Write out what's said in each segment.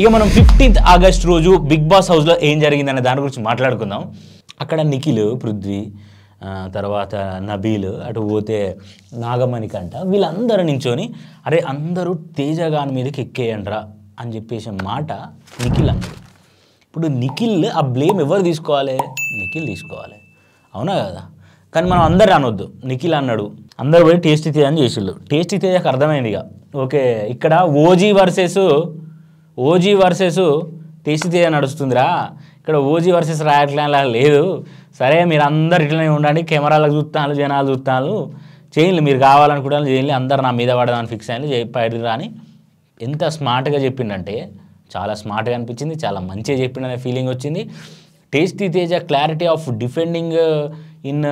ఇక మనం fifteenth August రోజు బిగ్ బాస్ హౌస్లో ఏం జరిగిందనే దాని గురించి మాట్లాడుకుందాం అక్కడ నిఖిల్ పృథ్వీ తర్వాత నబీల్ అటు పోతే నాగమణిక అంట వీళ్ళందరూ నించొని అరే అందరూ తేజగాని మీదకి ఎక్కేయండ్రా అని చెప్పేసి మాట నిఖిల్ అన్నాడు ఇప్పుడు నిఖిల్ ఆ బ్లేమ్ ఎవరు తీసుకోవాలి నిఖిల్ తీసుకోవాలి అవునా కదా కానీ మనం అందరు అనొద్దు నిఖిల్ అన్నాడు అందరు పోయి టేస్టీ తేజ అని చేసిళ్ళు టేస్టీ తేజకు అర్థమైంది ఇక ఓకే ఇక్కడ ఓజీ వర్సెస్ ఓజీ వర్సెస్ టీసీతీజ నడుస్తుందిరా ఇక్కడ ఓజీ వర్సెస్ రాయల్ అలా లేదు సరే మీరు అందరు ఇట్లనే ఉండండి కెమెరాలకు చూస్తాను జనాలు చూస్తాను చేయండి మీరు కావాలనుకుంటాను చేయండి అందరు నా మీద పడదామని ఫిక్స్ అయ్యింది చెప్పాడు అని ఎంత స్మార్ట్గా చెప్పిండంటే చాలా స్మార్ట్గా అనిపించింది చాలా మంచిగా చెప్పిండనే ఫీలింగ్ వచ్చింది tasty Teja clarity of defending in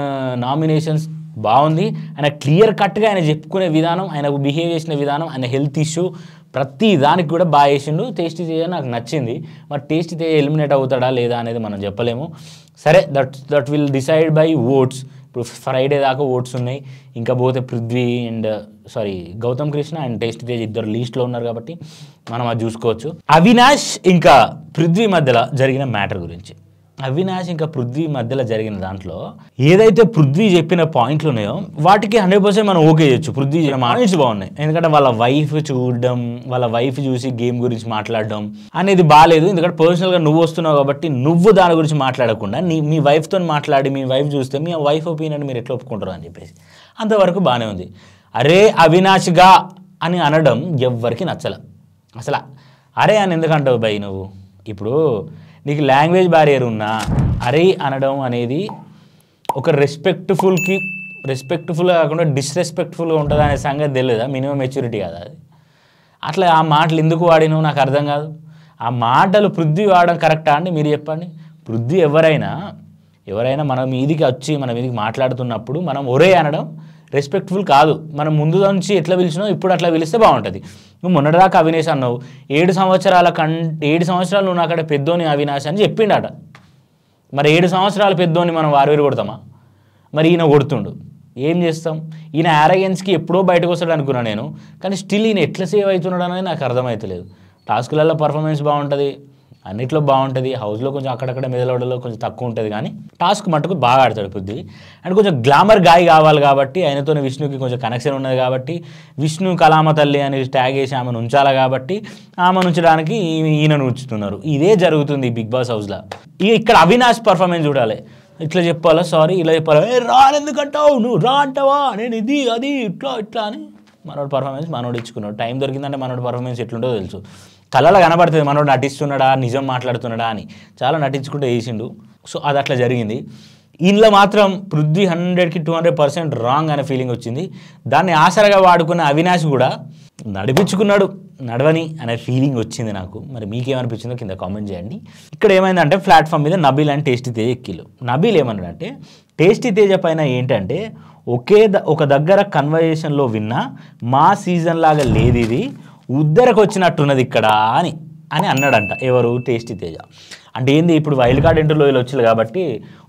nominations బాగుంది ఆయన క్లియర్ కట్గా ఆయన చెప్పుకునే విధానం ఆయన బిహేవ్ చేసిన విధానం ఆయన హెల్త్ ఇష్యూ ప్రతి దానికి కూడా బాగా వేసిండు టేస్టీ తేజ నాకు నచ్చింది మరి టేస్టీ తేజ ఎలిమినేట్ అవుతాడా లేదా అనేది మనం చెప్పలేము సరే that that will decide by votes ఇప్పుడు ఫ్రైడే దాకా ఓట్స్ ఉన్నాయి ఇంకా పోతే Prithvi and sorry uh, Gautam Krishna and tasty Tej ఇద్దరు లీస్ట్లో ఉన్నారు కాబట్టి మనం అది చూసుకోవచ్చు అవినాష్ ఇంకా పృథ్వీ మధ్యలో జరిగిన మ్యాటర్ గురించి అవినాష్ ఇంకా పృథ్వీ మధ్యలో జరిగిన దాంట్లో ఏదైతే పృథ్వీ చెప్పిన పాయింట్లు ఉన్నాయో వాటికి హండ్రెడ్ పర్సెంట్ మనం ఓకే చేయొచ్చు పృథ్వీ మానేసి బాగున్నాయి ఎందుకంటే వాళ్ళ వైఫ్ చూడడం వాళ్ళ వైఫ్ చూసి గేమ్ గురించి మాట్లాడడం అనేది బాగాలేదు ఎందుకంటే పర్సనల్గా నువ్వు వస్తున్నావు కాబట్టి నువ్వు దాని గురించి మాట్లాడకుండా నీ మీ వైఫ్తో మాట్లాడి మీ వైఫ్ చూస్తే మీ వైఫ్ ఒపీనియన్ మీరు ఎట్లా ఒప్పుకుంటారు అని చెప్పేసి అంతవరకు బాగానే ఉంది అరే అవినాష్గా అని అనడం ఎవ్వరికి నచ్చల అసలు అరే అని ఎందుకంటావు బై నువ్వు ఇప్పుడు నీకు లాంగ్వేజ్ బ్యారియర్ ఉన్నా అరే అనడం అనేది ఒక రెస్పెక్ట్ఫుల్కి రెస్పెక్ట్ఫుల్గా కాకుండా డిస్రెస్పెక్ట్ఫుల్గా ఉంటుంది అనే సంగతి తెలియదా మినిమం మెచ్యూరిటీ కదా అది అట్లా ఆ మాటలు ఎందుకు వాడినవు నాకు అర్థం కాదు ఆ మాటలు పృథ్వీ వాడడం కరెక్టా అండి మీరు చెప్పండి పృథ్వీ ఎవరైనా ఎవరైనా మన మీదికి వచ్చి మన మీదికి మాట్లాడుతున్నప్పుడు మనం ఒరే అనడం రెస్పెక్ట్ఫుల్ కాదు మనం ముందు నుంచి ఎట్లా పిలిచినావు ఇప్పుడు అట్లా పిలిస్తే బాగుంటుంది నువ్వు మొన్నటిదాకా అవినాష్ అన్నావు ఏడు సంవత్సరాల కం ఏడు సంవత్సరాలు నువ్వు అక్కడ పెద్దోని అవినాష్ అని చెప్పిండట మరి ఏడు సంవత్సరాల పెద్దోని మనం వారివేరు కొడతామా మరి ఈయన కొడుతుండు ఏం చేస్తాం ఈయన యారగెన్స్కి ఎప్పుడో బయటకు వస్తాడు అనుకున్నాను నేను కానీ స్టిల్ ఈయన ఎట్లా సేవ్ అవుతున్నాడు అనేది నాకు అర్థమవుతలేదు టాస్క్లలో పర్ఫార్మెన్స్ బాగుంటుంది అన్నిట్లో బాగుంటుంది హౌస్లో కొంచెం అక్కడక్కడ మెదలవడంలో కొంచెం తక్కువ ఉంటుంది కానీ టాస్క్ మటుకు బాగా ఆడతాడు పృథ్వీ అండ్ కొంచెం గ్లామర్ గాయ కావాలి కాబట్టి ఆయనతో విష్ణుకి కొంచెం కనెక్షన్ ఉన్నది కాబట్టి విష్ణు కలామ తల్లి అని ట్యాగ్ చేసి ఆమెను ఉంచాలి కాబట్టి ఆమెను ఉంచడానికి ఈయనను ఉంచుతున్నారు ఇదే జరుగుతుంది బిగ్ బాస్ హౌస్లో ఇక ఇక్కడ అవినాష్ పర్ఫార్మెన్స్ చూడాలి ఇట్లా చెప్పాలా సారీ ఇలా చెప్పాలా రాను ఎందుకంటావు నువ్వు రా అంటావా నేను ఇది అది ఇట్లా ఇట్లా అని మనోడు పర్ఫార్మెన్స్ మనోడు ఇచ్చుకున్నాడు టైం దొరికిందంటే మనోడు పర్ఫార్మెన్స్ ఎట్లుంటో తెలుసు కళ్ళలో కనబడుతుంది మనోడు నటిస్తున్నాడా నిజం మాట్లాడుతున్నాడా అని చాలా నటించుకుంటూ వేసిండు సో అది అట్లా జరిగింది ఇందులో మాత్రం పృథ్వీ హండ్రెడ్కి టూ హండ్రెడ్ పర్సెంట్ రాంగ్ అనే ఫీలింగ్ వచ్చింది దాన్ని ఆసరగా వాడుకున్న అవినాష్ కూడా నడిపించుకున్నాడు నడవని అనే ఫీలింగ్ వచ్చింది నాకు మరి మీకేమనిపించిందో కింద కామెంట్ చేయండి ఇక్కడ ఏమైందంటే ప్లాట్ఫామ్ మీద నబీల్ అండ్ టేస్టీ తేజ్ ఎక్కిలు నబీల్ ఏమన్నాడంటే టేస్టీ తేజ పైన ఏంటంటే ఒకే ఒక దగ్గర కన్వర్జేషన్లో విన్నా మా సీజన్ లాగా లేదు ఇది ఉద్దరకు వచ్చినట్టున్నది ఇక్కడ అని అని అన్నాడంట ఎవరు టేస్టీ తేజ అంటే ఏంది ఇప్పుడు వైల్డ్ కార్డ్ ఇంటర్వ్యూలో వచ్చారు కాబట్టి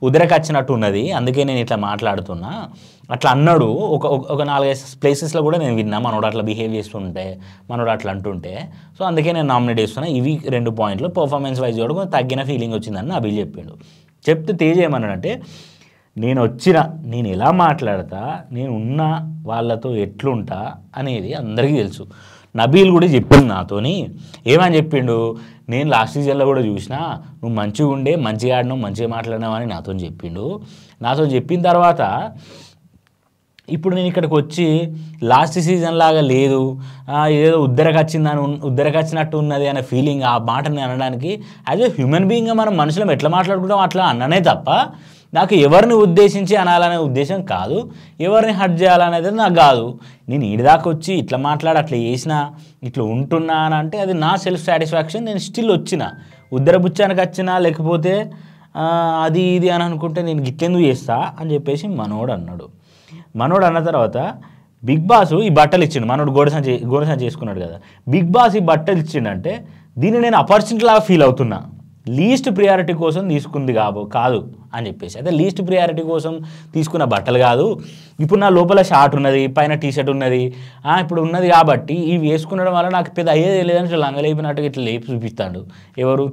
ఉదరకు వచ్చినట్టు ఉన్నది అందుకే నేను ఇట్లా మాట్లాడుతున్నా అట్లా అన్నాడు ఒక ఒక నాలుగైదు ప్లేసెస్లో కూడా నేను విన్నా మనోడు అట్లా బిహేవ్ చేస్తుంటే మనోడు అట్లా అంటుంటే సో అందుకే నేను నామినేట్ చేస్తున్నా ఇవి రెండు పాయింట్లు పర్ఫార్మెన్స్ వైజ్ కూడా కొంచెం తగ్గిన ఫీలింగ్ వచ్చిందని నా బిల్ చెప్పాడు చెప్తే తేజ ఏమన్నాడంటే నేను వచ్చిన నేను ఎలా మాట్లాడతా నేను ఉన్న వాళ్ళతో ఎట్లుంటా అనేది అందరికీ తెలుసు నబీల్ కూడా చెప్పింది నాతోని ఏమని చెప్పిండు నేను లాస్ట్ సీజన్లో కూడా చూసిన నువ్వు మంచిగా ఉండే మంచిగా ఆడినావు మంచిగా మాట్లాడినావు అని నాతో చెప్పిండు నాతో చెప్పిన తర్వాత ఇప్పుడు నేను ఇక్కడికి వచ్చి లాస్ట్ సీజన్ లాగా లేదు ఏదో ఉద్దరకొచ్చిందని ఉద్దరకొచ్చినట్టు ఉన్నది అనే ఫీలింగ్ ఆ మాటని అనడానికి యాజ్ ఏ హ్యూమన్ బీయింగ్గా మనం మనుషులం ఎట్లా మాట్లాడుకుంటాం అట్లా అన్ననే తప్ప నాకు ఎవరిని ఉద్దేశించి అనాలనే ఉద్దేశం కాదు ఎవరిని హట్ చేయాలనేది నాకు కాదు నేను ఈడిదాకా వచ్చి ఇట్లా మాట్లాడి అట్లా చేసిన ఇట్లా ఉంటున్నా అని అంటే అది నా సెల్ఫ్ సాటిస్ఫాక్షన్ నేను స్టిల్ వచ్చిన ఉద్దరబుచ్చానికి వచ్చినా లేకపోతే అది ఇది అని అనుకుంటే నేను గిట్లెందుకు చేస్తా అని చెప్పేసి మనోడు అన్నాడు మనోడు అన్న తర్వాత బిగ్ బాస్ ఈ బట్టలు ఇచ్చిండు మనోడు గోడసం చే గోడసం చేసుకున్నాడు కదా బిగ్ బాస్ ఈ బట్టలు ఇచ్చిండంటే దీన్ని నేను అపర్చునిటీ లాగా ఫీల్ అవుతున్నా లీస్ట్ ప్రియారిటీ కోసం తీసుకుంది కాబో కాదు అని చెప్పేసి అయితే లీస్ట్ ప్రియారిటీ కోసం తీసుకున్న బట్టలు కాదు ఇప్పుడు నా లోపల షార్ట్ ఉన్నది పైన టీషర్ట్ ఉన్నది ఇప్పుడు ఉన్నది కాబట్టి ఇవి వేసుకునడం వల్ల నాకు పెద్ద అయ్యేది లేదని లంగలేపినట్టుగా ఇట్లా లేపి చూపిస్తాడు ఎవరు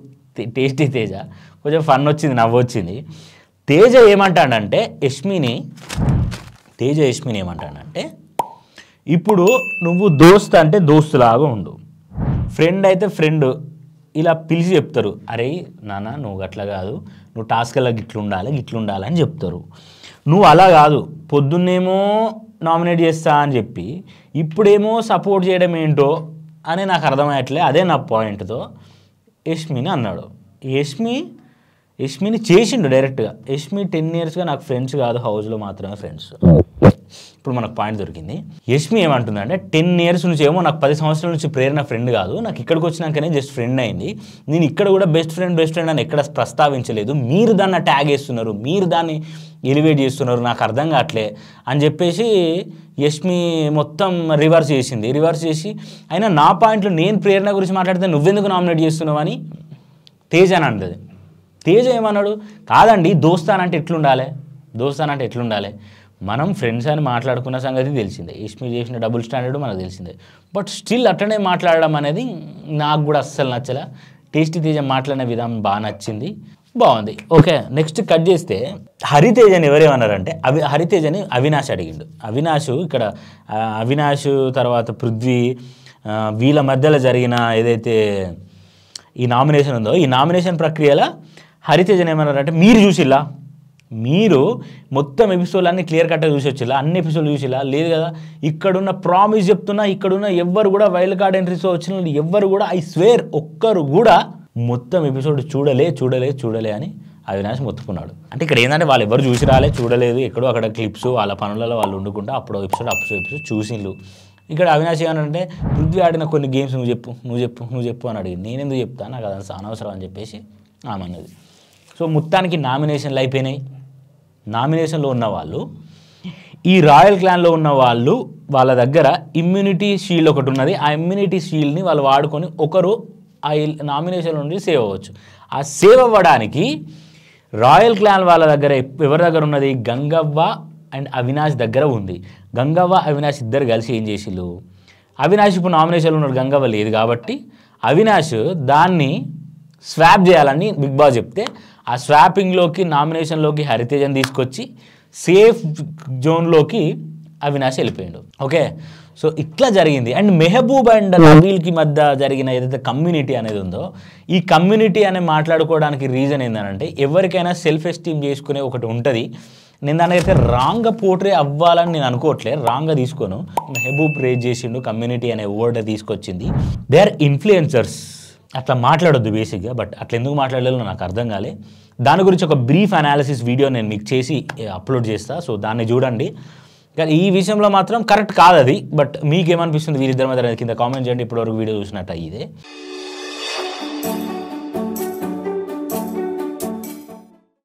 టేస్టీ తేజ కొంచెం ఫన్ వచ్చింది నవ్వొచ్చింది తేజ ఏమంటాడంటే యష్మిని తేజ యష్మిని ఏమంటాడంటే ఇప్పుడు నువ్వు దోస్త్ అంటే దోస్తులాగా ఉండు ఫ్రెండ్ అయితే ఫ్రెండ్ ఇలా పిలిచి చెప్తారు అరే నాన్న నువ్వు అట్లా కాదు నువ్వు టాస్క్ అలా గిట్లుండాలి గిట్లుండాలి అని చెప్తారు నువ్వు అలా కాదు పొద్దున్నేమో నామినేట్ చేస్తా అని చెప్పి ఇప్పుడేమో సపోర్ట్ చేయడం ఏంటో అని నాకు అర్థమయ్యట్లే అదే నా పాయింట్తో యష్మిని అన్నాడు యష్మి యష్మిని చేసిండు డైరెక్ట్గా యష్మి టెన్ ఇయర్స్గా నాకు ఫ్రెండ్స్ కాదు హౌస్లో మాత్రమే ఫ్రెండ్స్ ఇప్పుడు మనకు పాయింట్ దొరికింది యష్మి ఏమంటుందంటే టెన్ ఇయర్స్ నుంచి ఏమో నాకు పది సంవత్సరాల నుంచి ప్రేరణ ఫ్రెండ్ కాదు నాకు ఇక్కడికి వచ్చినాకనే జస్ట్ ఫ్రెండ్ అయింది నేను ఇక్కడ కూడా బెస్ట్ ఫ్రెండ్ బెస్ట్ ఫ్రెండ్ అని ఎక్కడ ప్రస్తావించలేదు మీరు దాన్ని ట్యాగ్ వేస్తున్నారు మీరు దాన్ని ఎలివేట్ చేస్తున్నారు నాకు అర్థం కావట్లే అని చెప్పేసి యష్మి మొత్తం రివర్స్ చేసింది రివర్స్ చేసి అయినా నా పాయింట్లో నేను ప్రేరణ గురించి మాట్లాడితే నువ్వెందుకు నామినేట్ చేస్తున్నావు అని తేజ్ అని అంటది తేజ ఏమన్నాడు కాదండి దోస్తానంటే ఎట్లుండాలి దోస్తానంటే ఎట్లుండాలి మనం ఫ్రెండ్స్ అని మాట్లాడుకున్న సంగతి తెలిసిందే ఇష్మి చేసిన డబుల్ స్టాండర్డ్ మనకు తెలిసిందే బట్ స్టిల్ అట్టనే మాట్లాడడం అనేది నాకు కూడా అస్సలు నచ్చలే టేస్టీ తేజ మాట్లాడిన విధానం బాగా నచ్చింది బాగుంది ఓకే నెక్స్ట్ కట్ చేస్తే హరితేజని ఎవరేమన్నారంటే అవి హరితేజని అవినాష్ అడిగిండు అవినాష్ ఇక్కడ అవినాష్ తర్వాత పృథ్వీ వీళ్ళ మధ్యలో జరిగిన ఏదైతే ఈ నామినేషన్ ఉందో ఈ నామినేషన్ ప్రక్రియలో హరితేజని ఏమన్నారంటే మీరు చూసిల్లా మీరు మొత్తం ఎపిసోడ్లన్నీ క్లియర్ కట్గా చూసొచ్చిలా అన్ని ఎపిసోడ్లు చూసిలా లేదు కదా ఇక్కడున్న ప్రామిస్ చెప్తున్నా ఇక్కడున్న ఎవ్వరు కూడా వైల్డ్ కార్డ్ ఎంట్రీస్లో వచ్చిన ఎవ్వరు కూడా ఐ స్వేర్ ఒక్కరు కూడా మొత్తం ఎపిసోడ్ చూడలే చూడలే చూడలే అని అవినాష్ మొత్తుకున్నాడు అంటే ఇక్కడ ఏంటంటే వాళ్ళు ఎవరు చూసి రాలే చూడలేదు ఎక్కడో అక్కడ క్లిప్స్ వాళ్ళ పనులలో వాళ్ళు ఉండకుండా అప్పుడు ఎపిసోడ్ అప్పుడు ఎపిసోడ్ చూసిండ్రు ఇక్కడ అవినాష్ ఏమనంటే పృథ్వీ ఆడిన కొన్ని గేమ్స్ నువ్వు చెప్పు నువ్వు చెప్పు నువ్వు చెప్పు అని అడిగింది నేను ఎందుకు చెప్తాను నాకు అదంతా అనవసరం అని చెప్పేసి ఆమె అన్నది సో మొత్తానికి నామినేషన్లు అయిపోయినాయి నామినేషన్లో ఉన్న వాళ్ళు ఈ రాయల్ క్లాన్లో ఉన్న వాళ్ళు వాళ్ళ దగ్గర ఇమ్యూనిటీ షీల్డ్ ఒకటి ఉన్నది ఆ ఇమ్యూనిటీ షీల్డ్ని వాళ్ళు వాడుకొని ఒకరు ఆ నామినేషన్ నుండి సేవ్ అవ్వచ్చు ఆ సేవ్ అవ్వడానికి రాయల్ క్లాన్ వాళ్ళ దగ్గర ఎవరి దగ్గర ఉన్నది గంగవ్వ అండ్ అవినాష్ దగ్గర ఉంది గంగవ్వ అవినాష్ ఇద్దరు కలిసి ఏం చేసిళ్ళు అవినాష్ ఇప్పుడు నామినేషన్లో ఉన్నాడు గంగవ్వ లేదు కాబట్టి అవినాష్ దాన్ని స్వాప్ చేయాలని బిగ్ బాస్ చెప్తే ఆ స్వాపింగ్లోకి నామినేషన్లోకి హరితేజన్ తీసుకొచ్చి సేఫ్ జోన్లోకి అవినాష్ వెళ్ళిపోయాడు ఓకే సో ఇట్లా జరిగింది అండ్ మెహబూబ్ అండ్ నవీల్కి మధ్య జరిగిన ఏదైతే కమ్యూనిటీ అనేది ఉందో ఈ కమ్యూనిటీ అనే మాట్లాడుకోవడానికి రీజన్ ఏంటంటే ఎవరికైనా సెల్ఫ్ ఎస్టీమ్ చేసుకునే ఒకటి ఉంటుంది నేను దానికైతే రాంగ్గా పోర్ట్రే అవ్వాలని నేను అనుకోవట్లే రాంగ్గా తీసుకోను మెహబూబ్ రేజ్ చేసిండు కమ్యూనిటీ అనే వర్డ్ తీసుకొచ్చింది దే ఆర్ ఇన్ఫ్లుయెన్సర్స్ అట్లా మాట్లాడొద్దు బేసిక్గా బట్ అట్లా ఎందుకు మాట్లాడలేదు నాకు అర్థం కాలే దాని గురించి ఒక బ్రీఫ్ అనాలిసిస్ వీడియో నేను మీకు చేసి అప్లోడ్ చేస్తా సో దాన్ని చూడండి కానీ ఈ విషయంలో మాత్రం కరెక్ట్ కాదు అది బట్ మీకేమనిపిస్తుంది వీరిద్దరి మీద కింద కామెంట్ చేయండి ఇప్పటివరకు వీడియో చూసినట్టు ఇదే